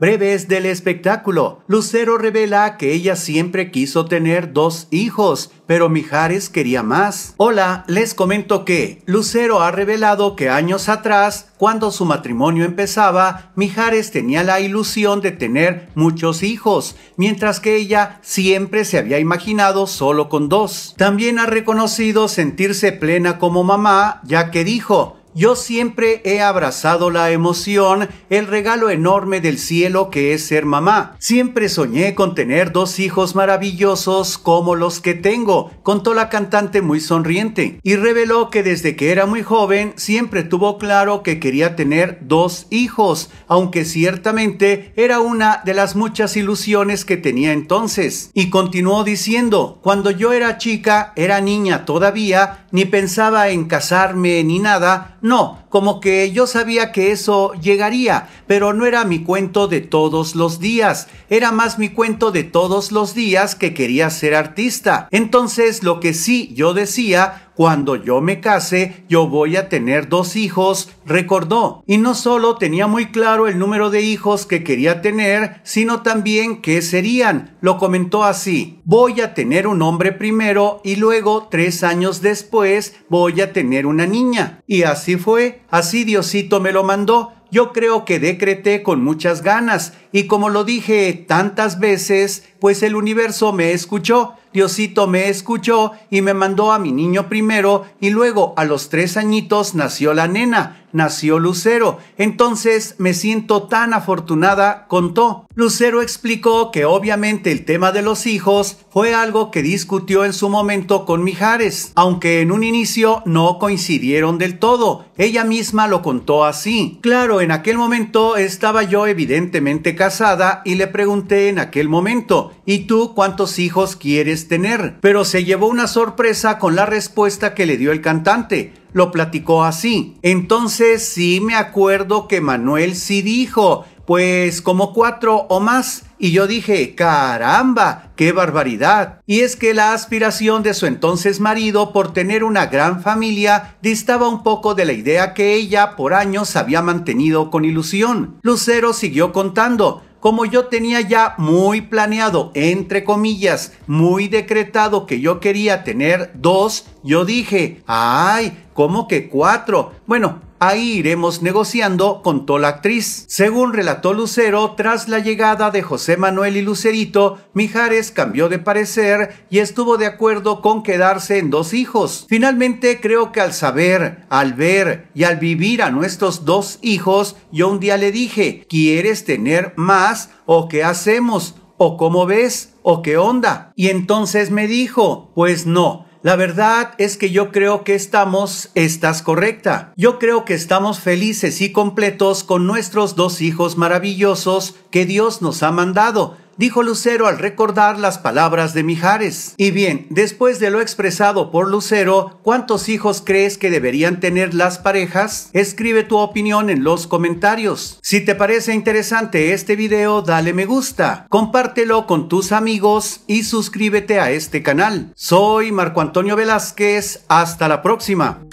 Breves del espectáculo, Lucero revela que ella siempre quiso tener dos hijos, pero Mijares quería más. Hola, les comento que Lucero ha revelado que años atrás, cuando su matrimonio empezaba, Mijares tenía la ilusión de tener muchos hijos, mientras que ella siempre se había imaginado solo con dos. También ha reconocido sentirse plena como mamá, ya que dijo, yo siempre he abrazado la emoción, el regalo enorme del cielo que es ser mamá. Siempre soñé con tener dos hijos maravillosos como los que tengo, contó la cantante muy sonriente, y reveló que desde que era muy joven siempre tuvo claro que quería tener dos hijos, aunque ciertamente era una de las muchas ilusiones que tenía entonces. Y continuó diciendo, cuando yo era chica, era niña todavía, ni pensaba en casarme ni nada, no, como que yo sabía que eso llegaría, pero no era mi cuento de todos los días, era más mi cuento de todos los días que quería ser artista. Entonces lo que sí yo decía cuando yo me case, yo voy a tener dos hijos, recordó. Y no solo tenía muy claro el número de hijos que quería tener, sino también qué serían. Lo comentó así, voy a tener un hombre primero y luego, tres años después, voy a tener una niña. Y así fue. Así Diosito me lo mandó. Yo creo que decreté con muchas ganas y como lo dije tantas veces, pues el universo me escuchó Diosito me escuchó y me mandó a mi niño primero y luego a los tres añitos nació la nena, nació Lucero. Entonces me siento tan afortunada, contó. Lucero explicó que obviamente el tema de los hijos fue algo que discutió en su momento con Mijares, aunque en un inicio no coincidieron del todo. Ella misma lo contó así. Claro, en aquel momento estaba yo evidentemente casada y le pregunté en aquel momento, ¿y tú cuántos hijos quieres tener, pero se llevó una sorpresa con la respuesta que le dio el cantante. Lo platicó así. Entonces sí me acuerdo que Manuel sí dijo, pues como cuatro o más. Y yo dije, caramba, qué barbaridad. Y es que la aspiración de su entonces marido por tener una gran familia distaba un poco de la idea que ella por años había mantenido con ilusión. Lucero siguió contando como yo tenía ya muy planeado, entre comillas, muy decretado que yo quería tener dos, yo dije, ay, ¿cómo que cuatro? Bueno, Ahí iremos negociando, toda la actriz. Según relató Lucero, tras la llegada de José Manuel y Lucerito, Mijares cambió de parecer y estuvo de acuerdo con quedarse en dos hijos. Finalmente, creo que al saber, al ver y al vivir a nuestros dos hijos, yo un día le dije, ¿quieres tener más o qué hacemos? ¿O cómo ves? ¿O qué onda? Y entonces me dijo, pues no la verdad es que yo creo que estamos, estás correcta. Yo creo que estamos felices y completos con nuestros dos hijos maravillosos que Dios nos ha mandado dijo Lucero al recordar las palabras de Mijares. Y bien, después de lo expresado por Lucero, ¿cuántos hijos crees que deberían tener las parejas? Escribe tu opinión en los comentarios. Si te parece interesante este video, dale me gusta, compártelo con tus amigos y suscríbete a este canal. Soy Marco Antonio Velázquez, hasta la próxima.